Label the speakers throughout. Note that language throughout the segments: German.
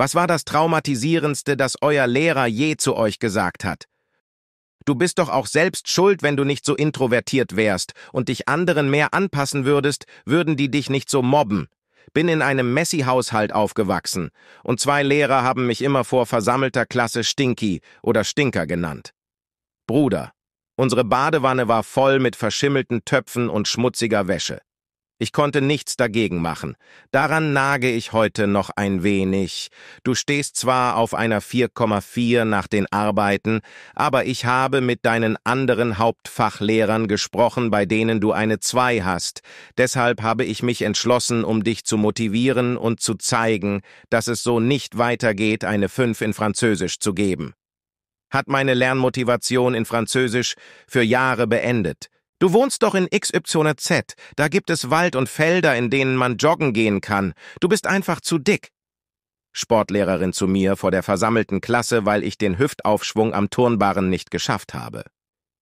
Speaker 1: Was war das Traumatisierendste, das euer Lehrer je zu euch gesagt hat? Du bist doch auch selbst schuld, wenn du nicht so introvertiert wärst und dich anderen mehr anpassen würdest, würden die dich nicht so mobben. Bin in einem Messi-Haushalt aufgewachsen und zwei Lehrer haben mich immer vor versammelter Klasse Stinky oder Stinker genannt. Bruder, unsere Badewanne war voll mit verschimmelten Töpfen und schmutziger Wäsche. Ich konnte nichts dagegen machen. Daran nage ich heute noch ein wenig. Du stehst zwar auf einer 4,4 nach den Arbeiten, aber ich habe mit deinen anderen Hauptfachlehrern gesprochen, bei denen du eine 2 hast. Deshalb habe ich mich entschlossen, um dich zu motivieren und zu zeigen, dass es so nicht weitergeht, eine 5 in Französisch zu geben. Hat meine Lernmotivation in Französisch für Jahre beendet. Du wohnst doch in XYZ, da gibt es Wald und Felder, in denen man joggen gehen kann. Du bist einfach zu dick. Sportlehrerin zu mir vor der versammelten Klasse, weil ich den Hüftaufschwung am Turnbaren nicht geschafft habe.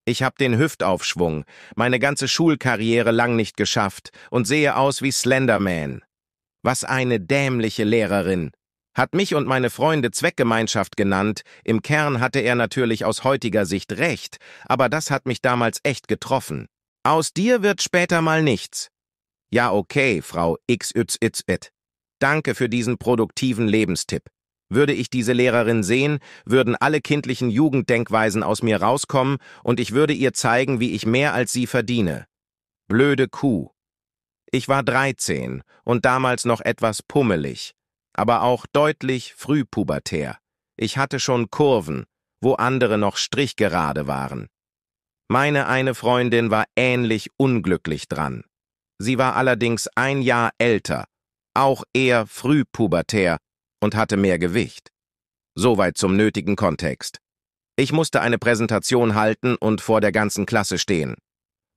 Speaker 1: Ich habe den Hüftaufschwung, meine ganze Schulkarriere lang nicht geschafft und sehe aus wie Slenderman. Was eine dämliche Lehrerin. Hat mich und meine Freunde Zweckgemeinschaft genannt, im Kern hatte er natürlich aus heutiger Sicht recht, aber das hat mich damals echt getroffen. Aus dir wird später mal nichts. Ja, okay, Frau XYZ. Danke für diesen produktiven Lebenstipp. Würde ich diese Lehrerin sehen, würden alle kindlichen Jugenddenkweisen aus mir rauskommen und ich würde ihr zeigen, wie ich mehr als sie verdiene. Blöde Kuh. Ich war 13 und damals noch etwas pummelig, aber auch deutlich frühpubertär. Ich hatte schon Kurven, wo andere noch strichgerade waren. Meine eine Freundin war ähnlich unglücklich dran. Sie war allerdings ein Jahr älter, auch eher frühpubertär und hatte mehr Gewicht. Soweit zum nötigen Kontext. Ich musste eine Präsentation halten und vor der ganzen Klasse stehen.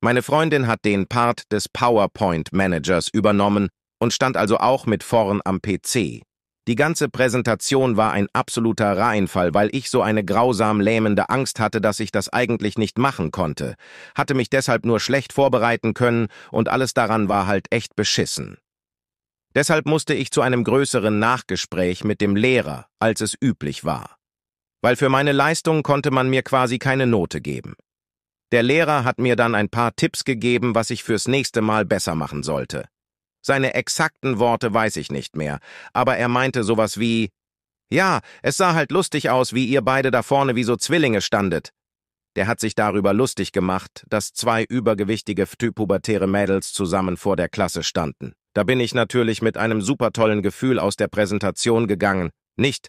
Speaker 1: Meine Freundin hat den Part des PowerPoint-Managers übernommen und stand also auch mit vorn am PC. Die ganze Präsentation war ein absoluter Reinfall, weil ich so eine grausam lähmende Angst hatte, dass ich das eigentlich nicht machen konnte, hatte mich deshalb nur schlecht vorbereiten können und alles daran war halt echt beschissen. Deshalb musste ich zu einem größeren Nachgespräch mit dem Lehrer, als es üblich war. Weil für meine Leistung konnte man mir quasi keine Note geben. Der Lehrer hat mir dann ein paar Tipps gegeben, was ich fürs nächste Mal besser machen sollte. Seine exakten Worte weiß ich nicht mehr, aber er meinte sowas wie, ja, es sah halt lustig aus, wie ihr beide da vorne wie so Zwillinge standet. Der hat sich darüber lustig gemacht, dass zwei übergewichtige pubertäre Mädels zusammen vor der Klasse standen. Da bin ich natürlich mit einem super tollen Gefühl aus der Präsentation gegangen. Nicht,